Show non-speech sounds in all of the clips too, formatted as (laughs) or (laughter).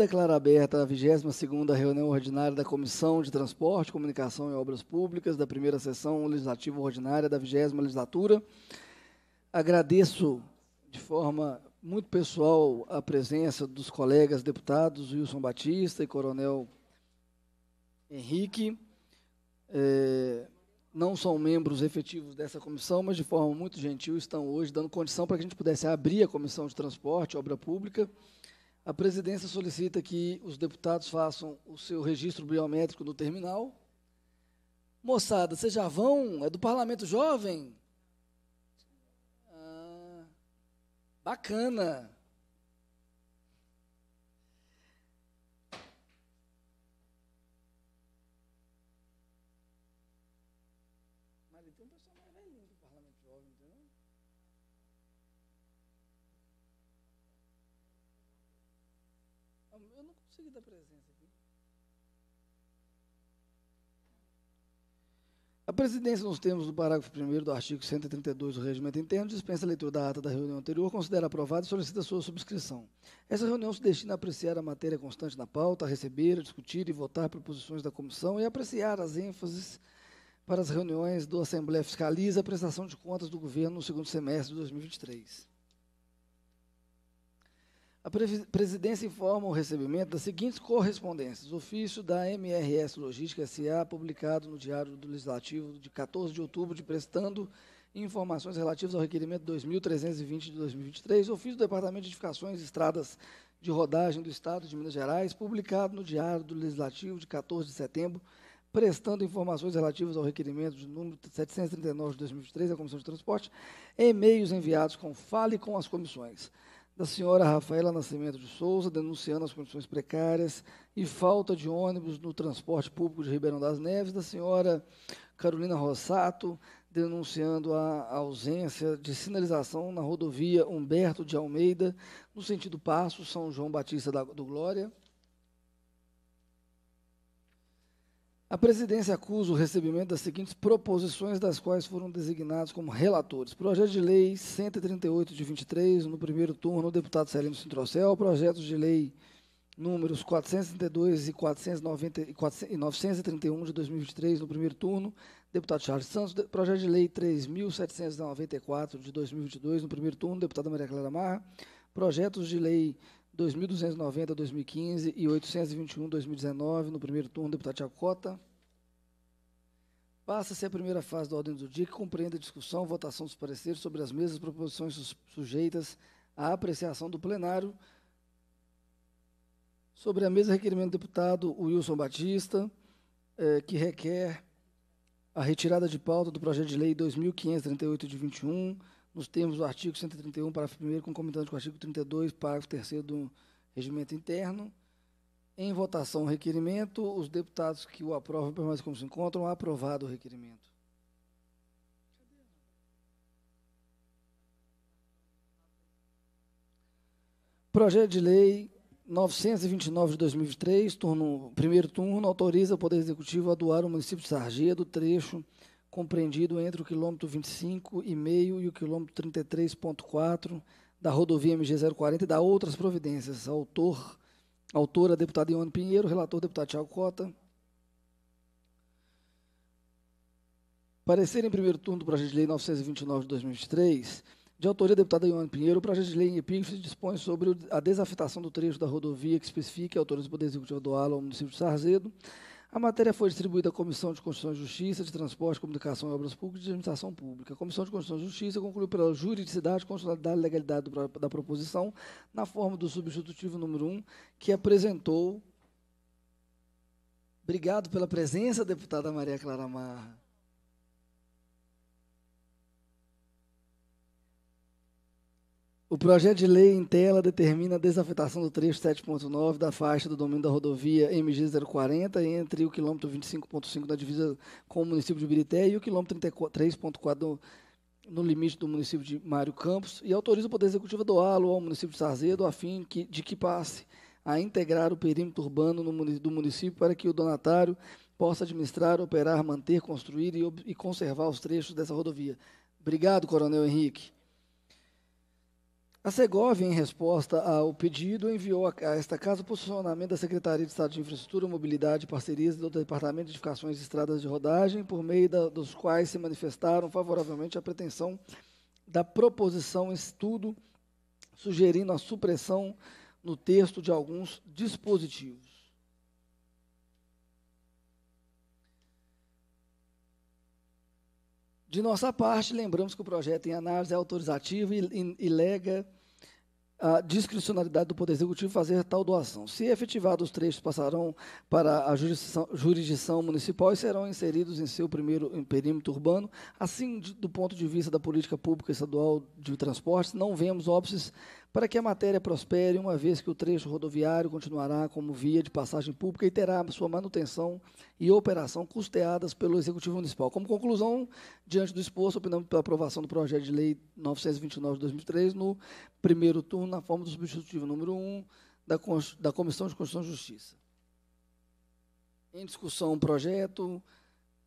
Declaro aberta a 22 reunião ordinária da Comissão de Transporte, Comunicação e Obras Públicas da primeira sessão legislativa ordinária da 20 legislatura. Agradeço de forma muito pessoal a presença dos colegas deputados Wilson Batista e Coronel Henrique. É, não são membros efetivos dessa comissão, mas de forma muito gentil estão hoje dando condição para que a gente pudesse abrir a Comissão de Transporte, Obra Pública, a presidência solicita que os deputados façam o seu registro biométrico no terminal. Moçada, vocês já vão? É do Parlamento Jovem? Ah, bacana. eu não dar presença aqui. A presidência, nos termos do parágrafo 1 do artigo 132 do Regimento Interno, dispensa a leitura da ata da reunião anterior, considera aprovada e solicita sua subscrição. Essa reunião se destina a apreciar a matéria constante na pauta, a receber, a discutir e votar proposições da comissão e apreciar as ênfases para as reuniões do Assembleia Fiscaliza a prestação de contas do governo no segundo semestre de 2023. A presidência informa o recebimento das seguintes correspondências. Ofício da MRS Logística SA, publicado no Diário do Legislativo de 14 de outubro, de prestando informações relativas ao requerimento 2320 de 2023. Ofício do Departamento de Edificações e Estradas de Rodagem do Estado de Minas Gerais, publicado no Diário do Legislativo de 14 de setembro, prestando informações relativas ao requerimento de número 739 de 2023 da Comissão de Transporte, e-mails enviados com fale com as comissões da senhora Rafaela Nascimento de Souza, denunciando as condições precárias e falta de ônibus no transporte público de Ribeirão das Neves, da senhora Carolina Rossato, denunciando a ausência de sinalização na rodovia Humberto de Almeida, no sentido Passo São João Batista da, do Glória, A presidência acusa o recebimento das seguintes proposições, das quais foram designados como relatores. Projeto de Lei 138 de 23, no primeiro turno, o deputado Celino Sintrocel. Projetos de Lei números 432 e, 490, e, 931 de 2023, no primeiro turno, deputado Charles Santos. projeto de Lei 3.794 de 2022, no primeiro turno, deputada Maria Clara Marra. Projetos de Lei 2.290 2015 e 821 2019 no primeiro turno, deputado Tiago Passa-se a primeira fase da ordem do dia, que compreende a discussão e votação dos pareceres sobre as mesmas proposições sujeitas à apreciação do plenário. Sobre a mesa, requerimento do deputado Wilson Batista, eh, que requer a retirada de pauta do projeto de lei 2538 de 21, nos termos do artigo 131, parágrafo 1, concomitante com o artigo 32, parágrafo 3 do Regimento Interno. Em votação o requerimento, os deputados que o aprovam permanecem como se encontram. Aprovado o requerimento. Projeto de Lei 929 de 2003, turno, primeiro turno, autoriza o Poder Executivo a doar o município de Sargedo do trecho compreendido entre o quilômetro 25,5 e o quilômetro 33,4 da rodovia MG-040 e da outras providências. Autor, autora, deputada Ione Pinheiro, relator, deputado Tiago Cota. Parecer em primeiro turno do projeto de lei 929 de 2023, de autoria da deputada Ione Pinheiro, o projeto de lei em epígrafe dispõe sobre a desafetação do trecho da rodovia que especifica a autoria do Poder Executivo doá-la ao município de Sarzedo, a matéria foi distribuída à Comissão de Constituição e Justiça, de Transporte, Comunicação e Obras Públicas e de Administração Pública. A Comissão de Constituição e Justiça concluiu pela juridicidade, constitucionalidade e legalidade do, da proposição, na forma do substitutivo número 1, que apresentou. Obrigado pela presença, deputada Maria Clara Marra. O projeto de lei em tela determina a desafetação do trecho 7.9 da faixa do domínio da rodovia MG 040 entre o quilômetro 25.5 da divisa com o município de Birité e o quilômetro 33.4 no limite do município de Mário Campos e autoriza o Poder Executivo a doá-lo ao município de Sarzedo a fim que, de que passe a integrar o perímetro urbano no, do município para que o donatário possa administrar, operar, manter, construir e, e conservar os trechos dessa rodovia. Obrigado, Coronel Henrique. A Segovia, em resposta ao pedido, enviou a, a esta casa o posicionamento da Secretaria de Estado de Infraestrutura, Mobilidade e Parcerias do Departamento de Edificações e Estradas de Rodagem, por meio da, dos quais se manifestaram favoravelmente à pretensão da proposição estudo, sugerindo a supressão no texto de alguns dispositivos. De nossa parte, lembramos que o projeto em análise é autorizativo e, e, e lega a discricionalidade do Poder Executivo fazer tal doação. Se efetivados, os trechos passarão para a jurisdição, jurisdição, municipal e serão inseridos em seu primeiro em perímetro urbano. Assim, de, do ponto de vista da política pública estadual de transportes, não vemos óbices para que a matéria prospere, uma vez que o trecho rodoviário continuará como via de passagem pública e terá sua manutenção e operação custeadas pelo Executivo Municipal. Como conclusão, diante do exposto, opinamos pela aprovação do projeto de lei 929 de 2003 no primeiro turno, na forma do substitutivo número 1 da, da Comissão de Constituição e Justiça. Em discussão, o um projeto.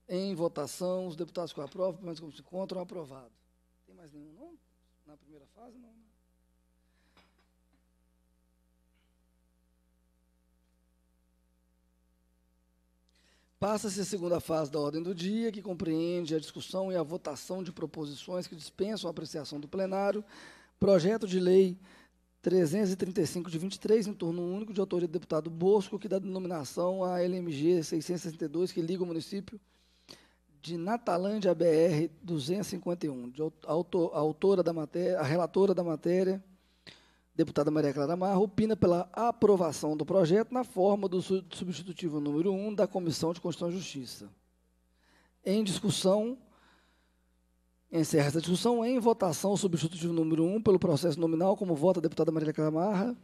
Em votação, os deputados que aprovam, pelo menos como se encontram, aprovado. Tem mais nenhum, não? Na primeira fase, não? Né? Passa-se a segunda fase da ordem do dia, que compreende a discussão e a votação de proposições que dispensam a apreciação do plenário. Projeto de lei 335 de 23, em torno único, de autoria do deputado Bosco, que dá denominação à LMG 662, que liga o município de Natalândia BR 251. De autor, autora da matéria, a relatora da matéria deputada Maria Clara Marra opina pela aprovação do projeto na forma do substitutivo número 1 da Comissão de Constituição e Justiça. Em discussão, encerra essa discussão. Em votação, o substitutivo número 1 pelo processo nominal, como vota a deputada Maria Clara Marra.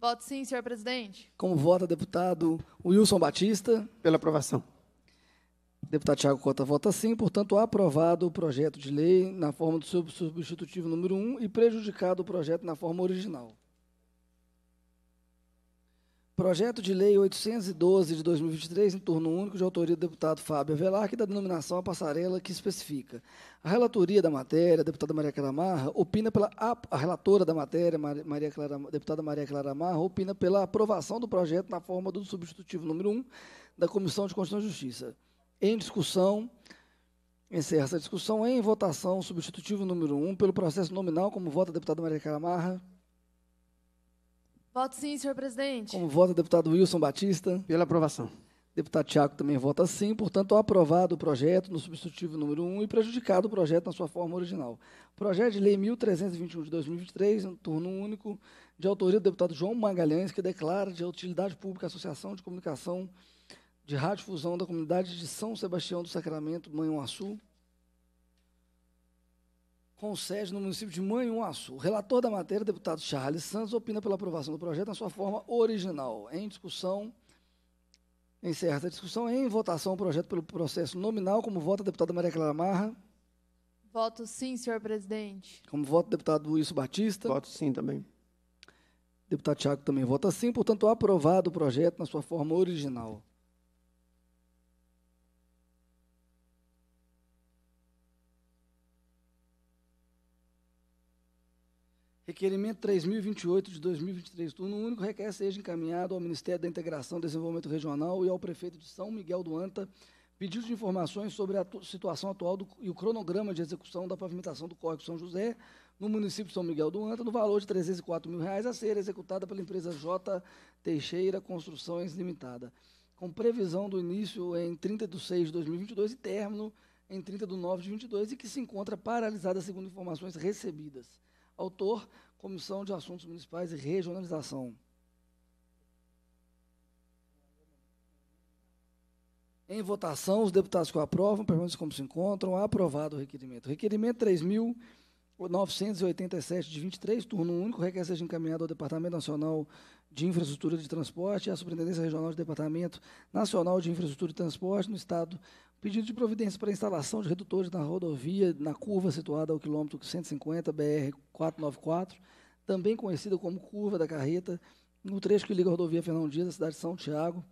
Voto sim, senhor presidente. Como vota deputado Wilson Batista? Pela aprovação. Deputado Tiago Cota vota sim, portanto, aprovado o projeto de lei na forma do substitutivo número 1 e prejudicado o projeto na forma original. Projeto de Lei 812 de 2023, em turno único, de autoria do deputado Fábio Avelar, que dá denominação à passarela que especifica. A relatoria da matéria, a deputada Maria Clara Marra, opina pela. A relatora da matéria, Maria Clara, deputada Maria Clara Marra, opina pela aprovação do projeto na forma do substitutivo número 1 da Comissão de Constituição e Justiça em discussão. Encerra essa discussão em votação, substitutivo número 1, um, pelo processo nominal, como vota a deputada Maria Caramarra. Voto sim, senhor presidente. Como vota o deputado Wilson Batista. Pela aprovação. Deputado Tiago também vota sim, portanto, aprovado o projeto no substitutivo número 1 um, e prejudicado o projeto na sua forma original. Projeto de lei 1321 de 2023, turno único, de autoria do deputado João Magalhães, que declara de utilidade pública a Associação de Comunicação de radiodifusão da comunidade de São Sebastião do Sacramento, Manhuaçu, com sede no município de Manhuaçu. O relator da matéria, deputado Charles Santos, opina pela aprovação do projeto na sua forma original. Em discussão, em certa discussão, em votação o projeto pelo processo nominal, como vota a deputada Maria Clara Marra. Voto sim, senhor presidente. Como vota o deputado Wilson Batista. Voto sim também. Deputado Tiago também vota sim, portanto, aprovado o projeto na sua forma original. Requerimento 3028 de 2023, turno único, requer seja encaminhado ao Ministério da Integração e Desenvolvimento Regional e ao prefeito de São Miguel do Anta pedido de informações sobre a situação atual do, e o cronograma de execução da pavimentação do Córrego São José no município de São Miguel do Anta, no valor de R$ 304 mil reais, a ser executada pela empresa J. Teixeira Construções Limitada, com previsão do início em 30 de 6 de 2022 e término em 30 de 9 de 2022 e que se encontra paralisada segundo informações recebidas. Autor, Comissão de Assuntos Municipais e Regionalização. Em votação, os deputados que o aprovam permanecem como se encontram. Aprovado o requerimento. Requerimento 3.987, de 23, turno único, requer seja encaminhado ao Departamento Nacional de Infraestrutura de Transporte e à Superintendência Regional de Departamento Nacional de Infraestrutura e Transporte no Estado Pedido de providência para instalação de redutores na rodovia, na curva situada ao quilômetro 150 BR 494, também conhecida como Curva da Carreta, no trecho que liga a rodovia Fernão Dias cidade de São Tiago,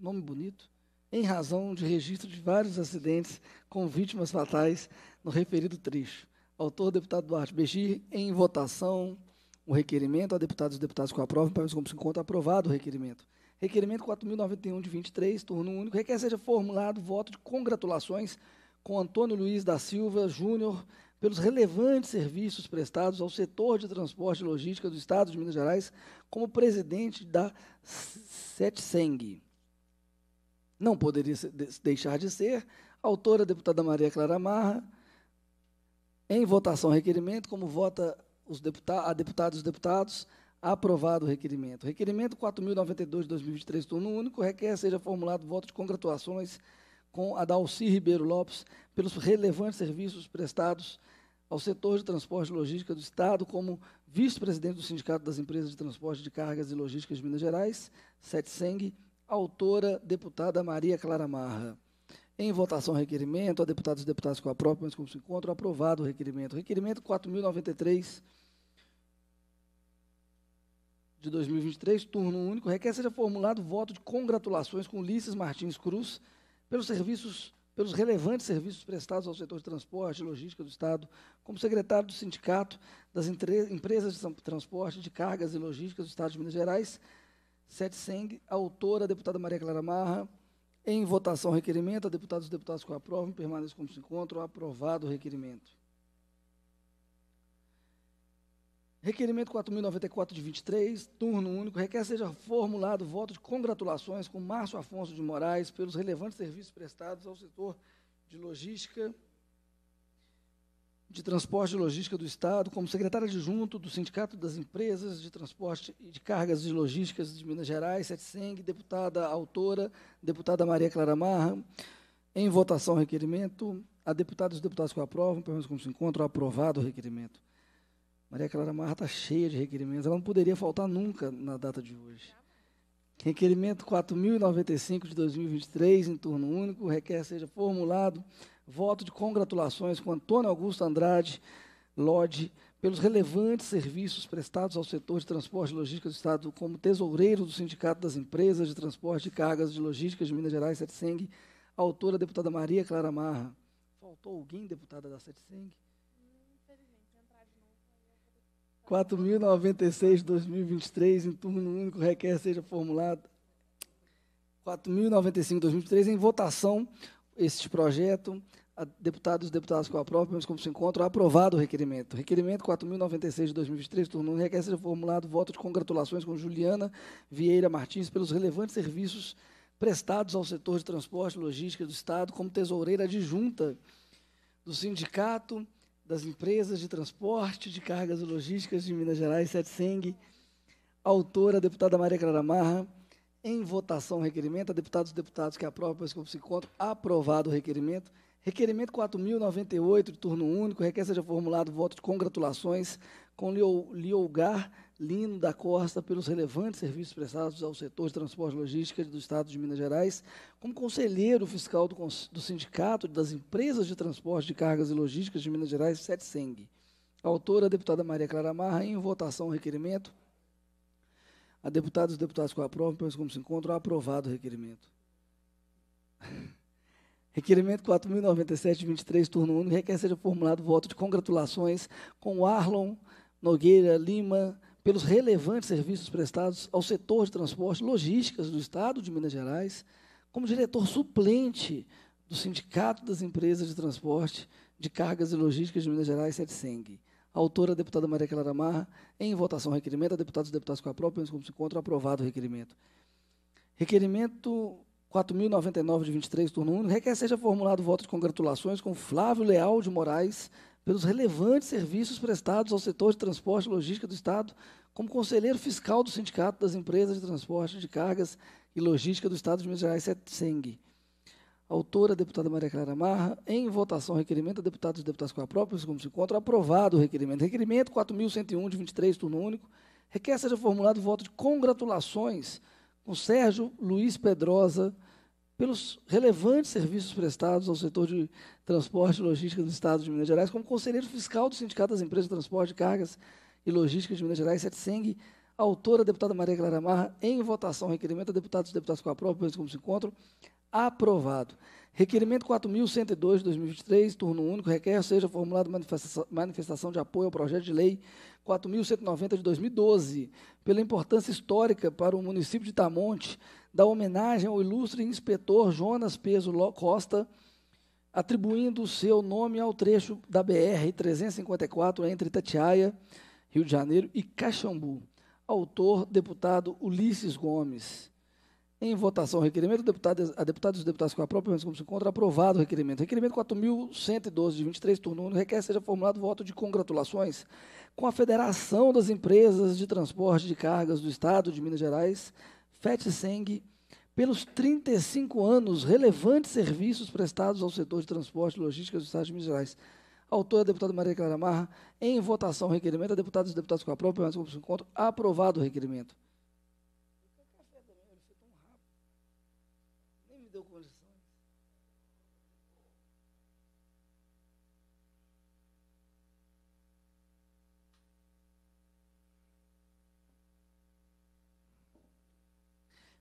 nome bonito, em razão de registro de vários acidentes com vítimas fatais no referido trecho. Autor, deputado Duarte Begir, em votação, o requerimento a deputados e deputadas que aprovam, prova, para como se encontra aprovado o requerimento. Requerimento 4.091 de 23, turno único, requer seja formulado voto de congratulações com Antônio Luiz da Silva Júnior pelos relevantes serviços prestados ao setor de transporte e logística do Estado de Minas Gerais como presidente da SETSENG. Não poderia deixar de ser, autora deputada Maria Clara Marra, em votação requerimento, como vota os deputa a deputada e os deputados, Aprovado o requerimento. requerimento 4.092 de 2023, turno único, requer seja formulado voto de congratulações com Adalci Ribeiro Lopes pelos relevantes serviços prestados ao setor de transporte e logística do Estado como vice-presidente do Sindicato das Empresas de Transporte de Cargas e Logística de Minas Gerais, SETSENG, autora deputada Maria Clara Marra. Em votação, requerimento, a deputados e deputadas com a própria, mas como se encontram, aprovado o requerimento. Requerimento 4093 de 2023, turno único, requer seja formulado voto de congratulações com Ulisses Martins Cruz pelos serviços, pelos relevantes serviços prestados ao setor de transporte e logística do Estado, como secretário do Sindicato das Empresas de Transporte de Cargas e Logística do Estado de Minas Gerais, Sete Seng, autora, deputada Maria Clara Marra, em votação, requerimento. A deputados e deputados que aprovam permaneçam como se encontram. Aprovado o requerimento. Requerimento 4094 de 23, turno único, requer seja formulado voto de congratulações com Márcio Afonso de Moraes pelos relevantes serviços prestados ao setor de logística, de transporte e logística do Estado, como secretário adjunto do Sindicato das Empresas de Transporte e de Cargas e Logísticas de Minas Gerais, SETSENG, deputada autora, deputada Maria Clara Marra. Em votação, requerimento. A deputados e deputados que aprovam, pelo menos como se encontram, aprovado o requerimento. Maria é Clara Marra está cheia de requerimentos, ela não poderia faltar nunca na data de hoje. Requerimento 4095 de 2023, em turno único, requer seja formulado voto de congratulações com Antônio Augusto Andrade Lodge pelos relevantes serviços prestados ao setor de transporte e logística do Estado como tesoureiro do Sindicato das Empresas de Transporte e Cargas de Logística de Minas Gerais, SETSENG, autora deputada Maria Clara Marra. Faltou alguém, deputada da SETSENG? 4.096, 2023, em turno único, requer seja formulado. 4.095, 2023, em votação, este projeto. A deputados e deputadas com a prova, menos como se encontram, aprovado o requerimento. Requerimento 4.096 de 2023, turno 1, requer ser formulado voto de congratulações com Juliana Vieira Martins pelos relevantes serviços prestados ao setor de transporte e logística do Estado como tesoureira adjunta do sindicato das empresas de transporte de cargas e logísticas de Minas Gerais, Setseng, autora, deputada Maria Clara Marra, em votação o requerimento, a deputados e deputados que aprovam, pois como se encontra, aprovado o requerimento. Requerimento 4.098, de turno único, requer seja formulado voto de congratulações com Liolgar Lino da Costa pelos relevantes serviços prestados ao setor de transporte e logística do Estado de Minas Gerais, como conselheiro fiscal do, do Sindicato das Empresas de Transporte de Cargas e Logísticas de Minas Gerais, SETSENG. Autora, a deputada Maria Clara Marra, em votação o requerimento. A deputada e os deputados que o aprovam, pelos como se encontram, aprovado o requerimento. (laughs) Requerimento 4097-23, turno 1, requer seja formulado voto de congratulações com o Arlon Nogueira Lima, pelos relevantes serviços prestados ao setor de transporte e logísticas do Estado de Minas Gerais, como diretor suplente do Sindicato das Empresas de Transporte de Cargas e Logísticas de Minas Gerais, SETSENG. Autora, deputada Maria Clara Marra, em votação, requerimento a deputados e deputadas com a própria, como se encontra, aprovado o requerimento. Requerimento 4.099 de 23, turno 1, requer seja formulado voto de congratulações com Flávio Leal de Moraes, pelos relevantes serviços prestados ao setor de transporte e logística do Estado, como conselheiro fiscal do Sindicato das Empresas de Transporte de Cargas e Logística do Estado de Minas Gerais, SETSENG. Autora, deputada Maria Clara Marra, em votação, requerimento a deputados e deputadas com a própria, como se encontra, aprovado o requerimento. Requerimento 4.101, de 23, turno único, requer seja formulado voto de congratulações com Sérgio Luiz Pedrosa, pelos relevantes serviços prestados ao setor de transporte e logística do Estado de Minas Gerais, como conselheiro fiscal do Sindicato das Empresas de Transporte de Cargas e Logística de Minas Gerais, Setseng, autora, deputada Maria Clara Marra, em votação, requerimento a deputados e deputados com a prova, como se encontram, aprovado. Requerimento 4.102 de 2023, turno único, requer seja formulado manifestação de apoio ao projeto de lei 4.190 de 2012, pela importância histórica para o município de Tamonte, da homenagem ao ilustre inspetor Jonas Peso Costa, atribuindo o seu nome ao trecho da BR-354 entre Itatiaia, Rio de Janeiro, e Caxambu. Autor, deputado Ulisses Gomes. Em votação, requerimento, deputado, a deputados e deputados com a própria como se encontra, aprovado o requerimento. Requerimento 4.112, de 23, turno 1, requer seja formulado voto de congratulações com a Federação das Empresas de Transporte de Cargas do Estado de Minas Gerais, FETSENG pelos 35 anos relevantes serviços prestados ao setor de transporte e logística do Estado de Minas Gerais. Autora, é deputada Maria Clara Marra, em votação, requerimento. A deputados e deputados com a própria, mas como se encontro, aprovado o requerimento.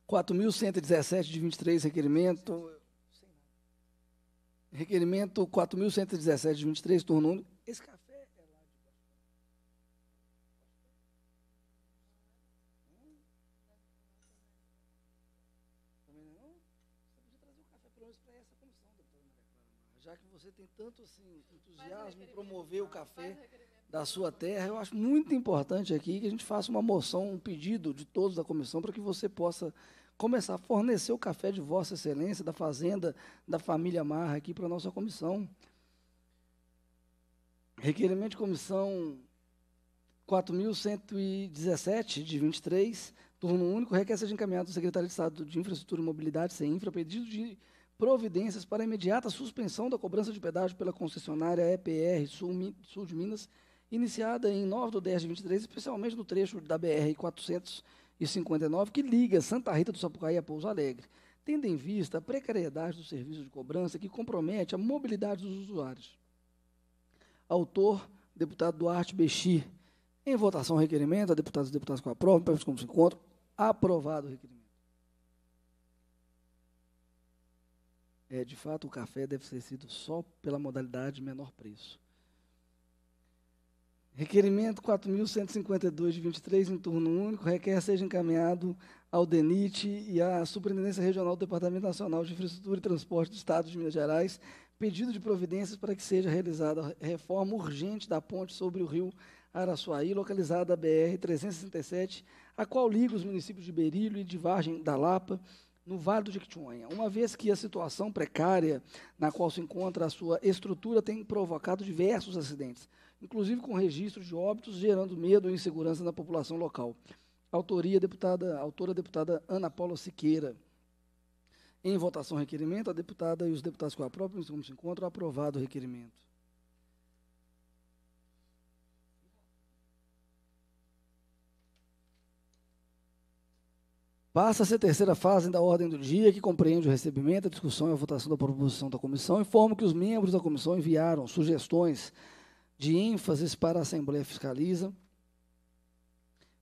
4.117 de 23, requerimento. Requerimento 4.117 de 23, turno único. Esse café é lá de né? Já que você tem tanto assim, entusiasmo em promover o café da sua terra, eu acho muito importante aqui que a gente faça uma moção, um pedido de todos da comissão para que você possa começar a fornecer o café de Vossa Excelência, da Fazenda, da família Marra aqui para a nossa comissão. Requerimento de comissão 4.117, de 23, turno único, requer seja encaminhado ao secretário de Estado de Infraestrutura e Mobilidade, sem infra pedido de providências para imediata suspensão da cobrança de pedágio pela concessionária EPR Sul, Sul de Minas iniciada em 9 do 10 de 23, especialmente no trecho da BR-459, que liga Santa Rita do Sapucaí a Pouso Alegre, tendo em vista a precariedade do serviço de cobrança que compromete a mobilidade dos usuários. Autor, deputado Duarte Bexi. Em votação, requerimento. A deputados e deputados com a prova. como se encontram. Aprovado o requerimento. É, de fato, o café deve ser sido só pela modalidade menor preço. Requerimento 4.152 de 23, em turno único, requer seja encaminhado ao DENIT e à Superintendência Regional do Departamento Nacional de Infraestrutura e Transporte do Estado de Minas Gerais, pedido de providências para que seja realizada a reforma urgente da ponte sobre o rio Araçuaí, localizada na BR-367, a qual liga os municípios de Berilho e de Vargem da Lapa, no Vale do Jequitinhonha, uma vez que a situação precária na qual se encontra a sua estrutura tem provocado diversos acidentes, inclusive com registro de óbitos, gerando medo e insegurança na população local. Autoria, deputada, autora, deputada Ana Paula Siqueira. Em votação requerimento, a deputada e os deputados que o aprovem, como se encontram, aprovado o requerimento. Passa-se a terceira fase da ordem do dia, que compreende o recebimento, a discussão e a votação da proposição da comissão. Informo que os membros da comissão enviaram sugestões de ênfases para a Assembleia Fiscaliza,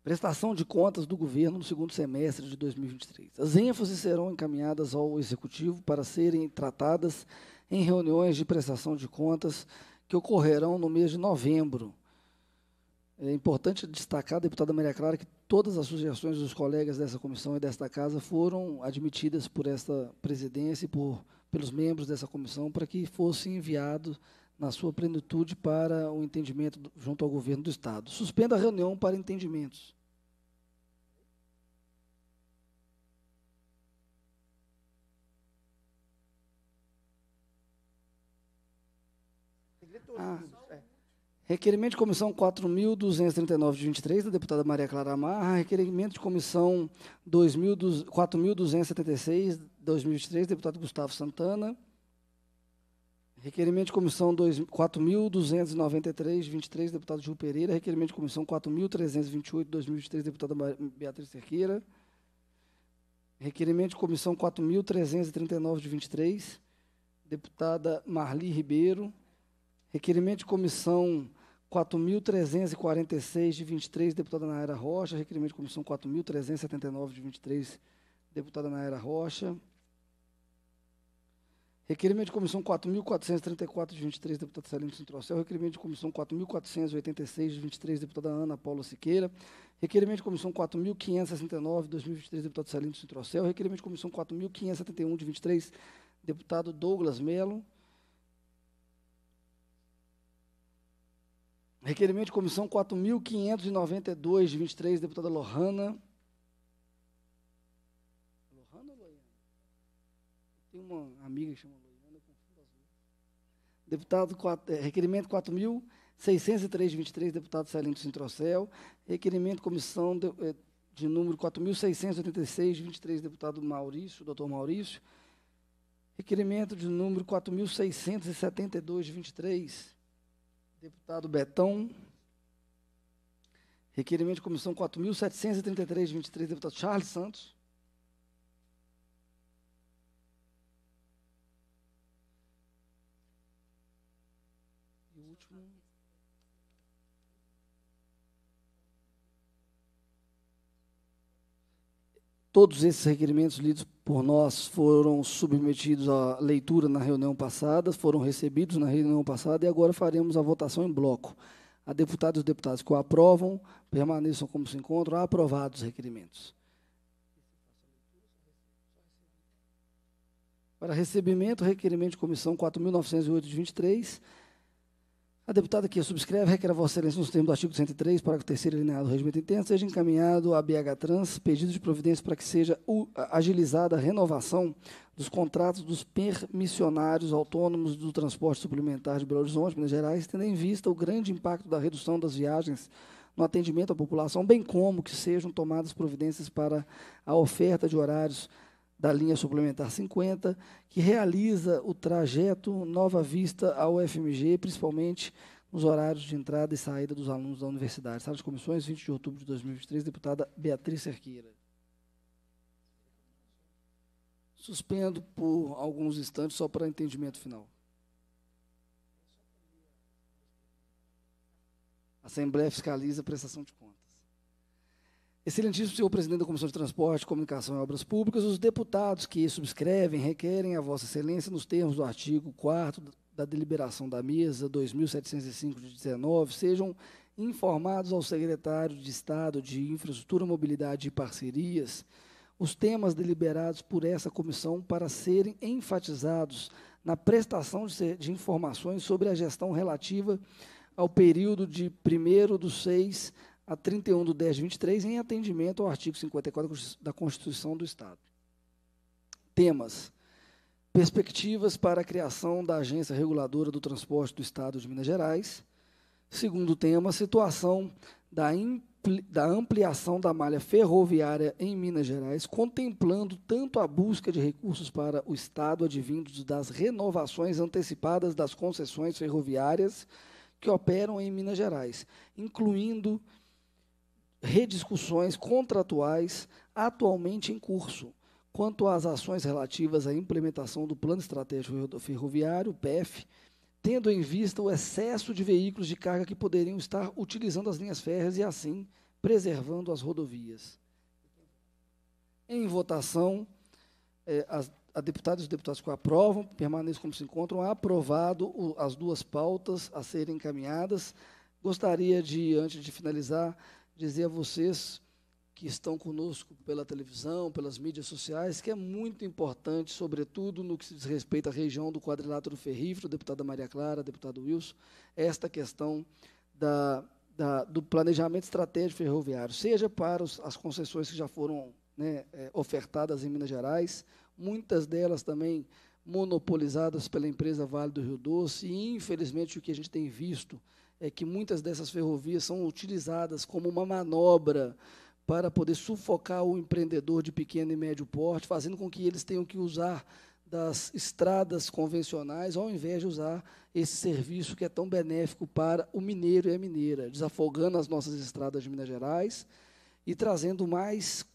prestação de contas do governo no segundo semestre de 2023. As ênfases serão encaminhadas ao Executivo para serem tratadas em reuniões de prestação de contas que ocorrerão no mês de novembro é importante destacar, deputada Maria Clara, que todas as sugestões dos colegas dessa comissão e desta casa foram admitidas por esta presidência e por, pelos membros dessa comissão para que fossem enviados na sua plenitude para o entendimento do, junto ao governo do Estado. Suspenda a reunião para entendimentos. Ah. Requerimento de comissão 4.239 de 23, da deputada Maria Clara Amarra. Requerimento de comissão 4.276 de 2023, deputado Gustavo Santana. Requerimento de comissão 4.293 de 23, deputado Gil Pereira. Requerimento de comissão 4.328 de 2023, deputada Beatriz Cerqueira. Requerimento de comissão 4.339 de 23, deputada Marli Ribeiro. Requerimento de comissão 4.346 de 23, deputada Naira Rocha. Requerimento de comissão 4.379 de 23, deputada Naira Rocha. Requerimento de comissão 4.434 de 23, deputado Celino Sintrocel. Requerimento de comissão 4.486 de 23, deputada Ana Paula Siqueira. Requerimento de comissão 4.569 de 2023, deputado Celino Sintrocel. Requerimento de comissão 4.571 de 23, deputado Douglas Melo. Requerimento de comissão 4.592, de 23, deputada Lohana. Lohana ou Loiana? Tem uma amiga que chama Loiana, confundo as duas. Deputado, eh, requerimento 4.603, de 23, deputado Celino Sintrocel. Requerimento de comissão de, eh, de número 4.686, de 23, deputado Maurício, doutor Maurício. Requerimento de número 4.672, de 23, Deputado Betão. Requerimento de comissão 4.733, 23, deputado Charles Santos. E o último. Todos esses requerimentos lidos por nós foram submetidos à leitura na reunião passada, foram recebidos na reunião passada e agora faremos a votação em bloco. A deputada e os deputados que o aprovam, permaneçam como se encontram, aprovados os requerimentos. Para recebimento, requerimento de comissão 4.908 de 23, a deputada que subscreve requer a Vossa Excelência, nos termos do artigo 103, parágrafo 3 alineado do regimento interno, seja encaminhado à BH Trans pedido de providência para que seja agilizada a renovação dos contratos dos permissionários autônomos do transporte suplementar de Belo Horizonte, Minas Gerais, tendo em vista o grande impacto da redução das viagens no atendimento à população, bem como que sejam tomadas providências para a oferta de horários da linha suplementar 50, que realiza o trajeto Nova Vista ao FMG, principalmente nos horários de entrada e saída dos alunos da universidade. Sala de comissões, 20 de outubro de 2023, deputada Beatriz Cerqueira. Suspendo por alguns instantes só para entendimento final. A Assembleia fiscaliza a prestação de contas. Excelentíssimo senhor presidente da Comissão de Transporte, Comunicação e Obras Públicas, os deputados que subscrevem requerem a Vossa Excelência, nos termos do artigo 4 da deliberação da mesa 2705 de 19, sejam informados ao secretário de Estado de Infraestrutura, Mobilidade e Parcerias os temas deliberados por essa comissão para serem enfatizados na prestação de, de informações sobre a gestão relativa ao período de 1 do 6 a 31 do 10 de 23, em atendimento ao artigo 54 da Constituição do Estado. Temas: perspectivas para a criação da Agência Reguladora do Transporte do Estado de Minas Gerais. Segundo tema, situação da, da ampliação da malha ferroviária em Minas Gerais, contemplando tanto a busca de recursos para o Estado advindos das renovações antecipadas das concessões ferroviárias que operam em Minas Gerais, incluindo rediscussões contratuais atualmente em curso, quanto às ações relativas à implementação do Plano Estratégico Ferroviário, PEF, tendo em vista o excesso de veículos de carga que poderiam estar utilizando as linhas férreas e, assim, preservando as rodovias. Em votação, eh, as, a deputada e os deputados que aprovam, permaneçam como se encontram, aprovado o, as duas pautas a serem encaminhadas. Gostaria de, antes de finalizar, dizer a vocês que estão conosco pela televisão, pelas mídias sociais, que é muito importante, sobretudo no que se diz respeito à região do quadrilátero ferrífero, deputada Maria Clara, deputado Wilson, esta questão da, da, do planejamento estratégico ferroviário, seja para os, as concessões que já foram né, eh, ofertadas em Minas Gerais, muitas delas também monopolizadas pela empresa Vale do Rio Doce, e infelizmente o que a gente tem visto é que muitas dessas ferrovias são utilizadas como uma manobra para poder sufocar o empreendedor de pequeno e médio porte, fazendo com que eles tenham que usar das estradas convencionais, ao invés de usar esse serviço que é tão benéfico para o mineiro e a mineira, desafogando as nossas estradas de Minas Gerais e trazendo mais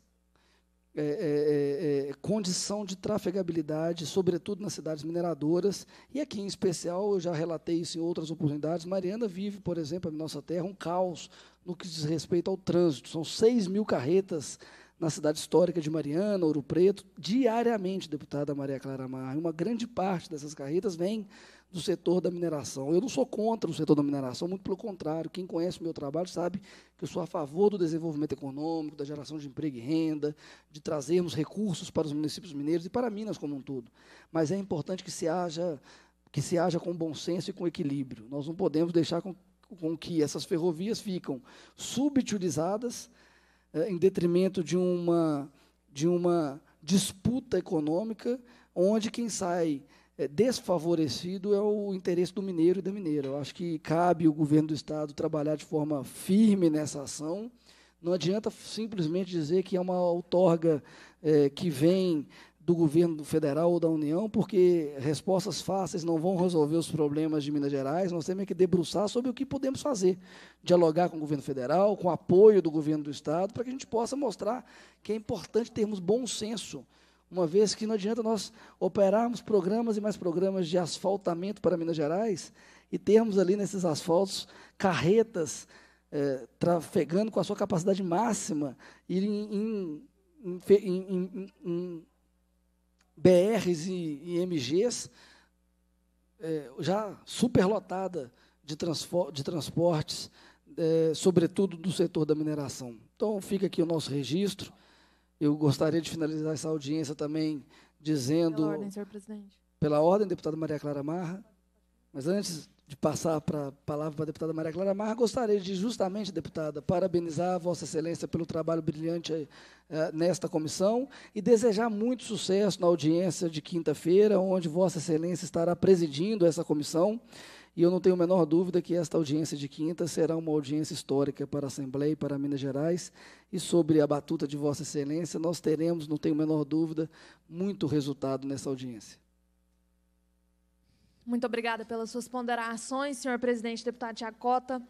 é, é, é, é, condição de trafegabilidade, sobretudo nas cidades mineradoras. E aqui, em especial, eu já relatei isso em outras oportunidades, Mariana vive, por exemplo, na nossa terra, um caos no que diz respeito ao trânsito. São 6 mil carretas na cidade histórica de Mariana, Ouro Preto, diariamente, deputada Maria Clara Mar. Uma grande parte dessas carretas vem do setor da mineração. Eu não sou contra o setor da mineração, muito pelo contrário. Quem conhece o meu trabalho sabe que eu sou a favor do desenvolvimento econômico, da geração de emprego e renda, de trazermos recursos para os municípios mineiros e para Minas como um todo. Mas é importante que se haja que se haja com bom senso e com equilíbrio. Nós não podemos deixar com, com que essas ferrovias ficam subutilizadas eh, em detrimento de uma, de uma disputa econômica, onde quem sai eh, desfavorecido é o interesse do mineiro e da mineira. Eu acho que cabe o governo do Estado trabalhar de forma firme nessa ação. Não adianta simplesmente dizer que é uma outorga é, que vem do governo federal ou da União, porque respostas fáceis não vão resolver os problemas de Minas Gerais. Nós temos que debruçar sobre o que podemos fazer, dialogar com o governo federal, com o apoio do governo do estado, para que a gente possa mostrar que é importante termos bom senso, uma vez que não adianta nós operarmos programas e mais programas de asfaltamento para Minas Gerais e termos ali nesses asfaltos carretas é, trafegando com a sua capacidade máxima e em, em, em, em BRs e, e MGs é, já superlotada de, de transportes, é, sobretudo do setor da mineração. Então, fica aqui o nosso registro. Eu gostaria de finalizar essa audiência também dizendo. Pela ordem, senhor presidente. Pela ordem, deputada Maria Clara Marra. Mas antes, de passar para a palavra para a deputada Maria Clara, mas gostaria de, justamente, deputada, parabenizar Vossa Excelência pelo trabalho brilhante eh, nesta comissão e desejar muito sucesso na audiência de quinta-feira, onde Vossa Excelência estará presidindo essa comissão. E eu não tenho a menor dúvida que esta audiência de quinta será uma audiência histórica para a Assembleia e para Minas Gerais. E sobre a batuta de Vossa Excelência, nós teremos, não tenho a menor dúvida, muito resultado nessa audiência. Muito obrigada pelas suas ponderações, senhor presidente, deputado Tiacota,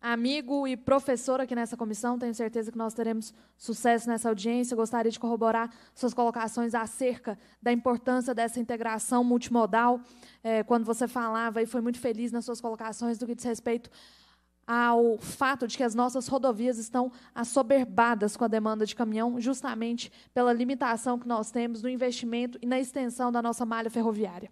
amigo e professor aqui nessa comissão. Tenho certeza que nós teremos sucesso nessa audiência. Gostaria de corroborar suas colocações acerca da importância dessa integração multimodal. É, quando você falava e foi muito feliz nas suas colocações do que diz respeito ao fato de que as nossas rodovias estão assoberbadas com a demanda de caminhão, justamente pela limitação que nós temos no investimento e na extensão da nossa malha ferroviária.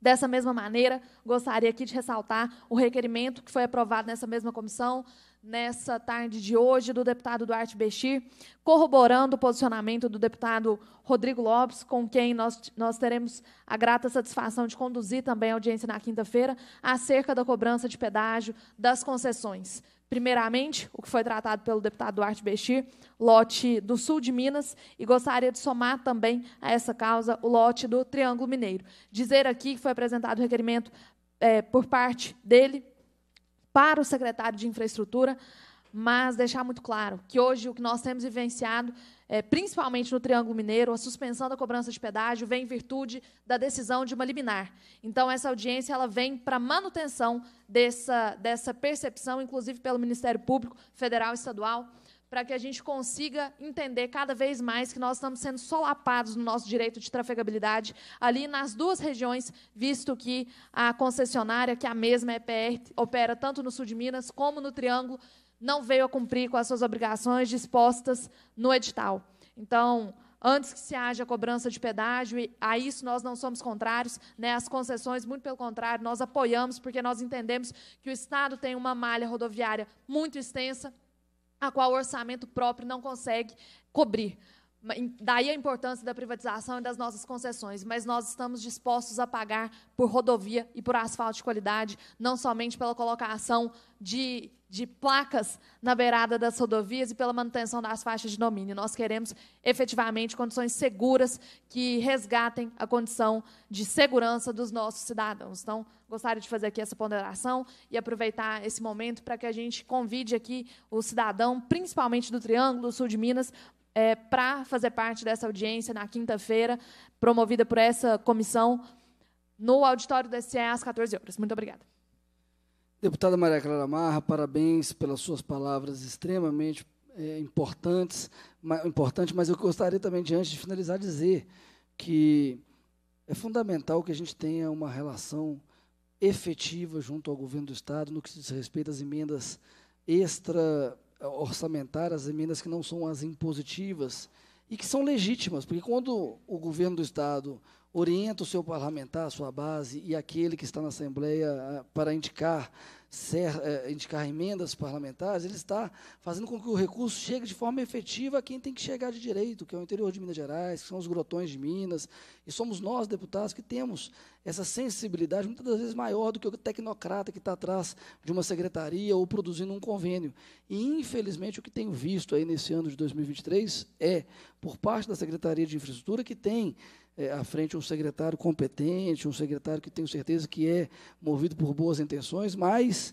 Dessa mesma maneira, gostaria aqui de ressaltar o requerimento que foi aprovado nessa mesma comissão, nessa tarde de hoje, do deputado Duarte Bechir, corroborando o posicionamento do deputado Rodrigo Lopes, com quem nós, nós teremos a grata satisfação de conduzir também a audiência na quinta-feira, acerca da cobrança de pedágio das concessões primeiramente, o que foi tratado pelo deputado Duarte Bestir, lote do sul de Minas, e gostaria de somar também a essa causa o lote do Triângulo Mineiro. Dizer aqui que foi apresentado o requerimento é, por parte dele para o secretário de Infraestrutura, mas deixar muito claro que hoje o que nós temos vivenciado, é, principalmente no Triângulo Mineiro, a suspensão da cobrança de pedágio vem em virtude da decisão de uma liminar. Então, essa audiência ela vem para manutenção dessa, dessa percepção, inclusive pelo Ministério Público Federal e Estadual, para que a gente consiga entender cada vez mais que nós estamos sendo solapados no nosso direito de trafegabilidade ali nas duas regiões, visto que a concessionária, que é a mesma EPR, opera tanto no sul de Minas como no Triângulo não veio a cumprir com as suas obrigações dispostas no edital. Então, antes que se haja cobrança de pedágio, e a isso nós não somos contrários, né? as concessões, muito pelo contrário, nós apoiamos, porque nós entendemos que o Estado tem uma malha rodoviária muito extensa, a qual o orçamento próprio não consegue cobrir. Daí a importância da privatização e das nossas concessões, mas nós estamos dispostos a pagar por rodovia e por asfalto de qualidade, não somente pela colocação de, de placas na beirada das rodovias e pela manutenção das faixas de domínio. Nós queremos efetivamente condições seguras que resgatem a condição de segurança dos nossos cidadãos. Então, gostaria de fazer aqui essa ponderação e aproveitar esse momento para que a gente convide aqui o cidadão, principalmente do Triângulo Sul de Minas, é, para fazer parte dessa audiência na quinta-feira, promovida por essa comissão, no auditório da SE às 14 horas. Muito obrigada. Deputada Maria Clara Marra, parabéns pelas suas palavras extremamente é, importantes, importante, mas eu gostaria também, diante de finalizar, dizer que é fundamental que a gente tenha uma relação efetiva junto ao governo do Estado no que diz respeito às emendas extra orçamentar as emendas que não são as impositivas e que são legítimas, porque quando o governo do Estado orienta o seu parlamentar, a sua base e aquele que está na Assembleia ah, para indicar, ser, eh, indicar emendas parlamentares, ele está fazendo com que o recurso chegue de forma efetiva a quem tem que chegar de direito, que é o interior de Minas Gerais, que são os grotões de Minas, e somos nós, deputados, que temos essa sensibilidade muitas das vezes maior do que o tecnocrata que está atrás de uma secretaria ou produzindo um convênio. E, infelizmente, o que tenho visto aí nesse ano de 2023 é, por parte da Secretaria de Infraestrutura, que tem é, à frente um secretário competente, um secretário que tenho certeza que é movido por boas intenções, mas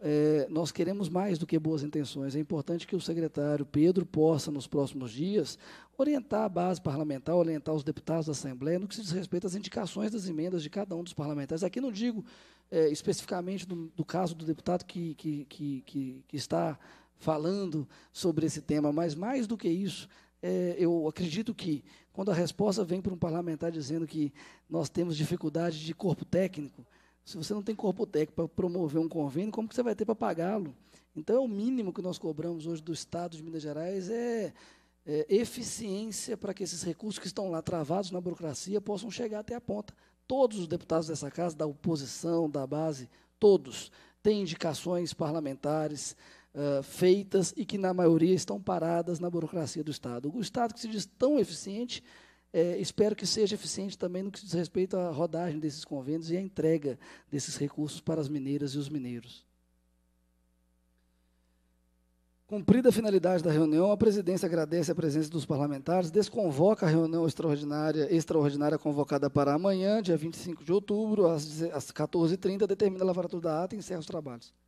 é, nós queremos mais do que boas intenções. É importante que o secretário Pedro possa, nos próximos dias, orientar a base parlamentar, orientar os deputados da Assembleia no que se diz respeito às indicações das emendas de cada um dos parlamentares. Aqui não digo é, especificamente do, do, caso do deputado que, que, que, que, que está falando sobre esse tema, mas mais do que isso, é, eu acredito que quando a resposta vem para um parlamentar dizendo que nós temos dificuldade de corpo técnico, se você não tem corpo técnico para promover um convênio, como que você vai ter para pagá-lo? Então, é o mínimo que nós cobramos hoje do Estado de Minas Gerais é, é eficiência para que esses recursos que estão lá travados na burocracia possam chegar até a ponta. Todos os deputados dessa casa, da oposição, da base, todos, têm indicações parlamentares, eh, feitas e que, na maioria, estão paradas na burocracia do Estado. O Estado que se diz tão eficiente, é, espero que seja eficiente também no que diz respeito à rodagem desses convênios e à entrega desses recursos para as mineiras e os mineiros. Cumprida a finalidade da reunião, a presidência agradece a presença dos parlamentares, desconvoca a reunião extraordinária, extraordinária convocada para amanhã, dia 25 de outubro, às 14h30, determina a lavratura da ata e encerra os trabalhos.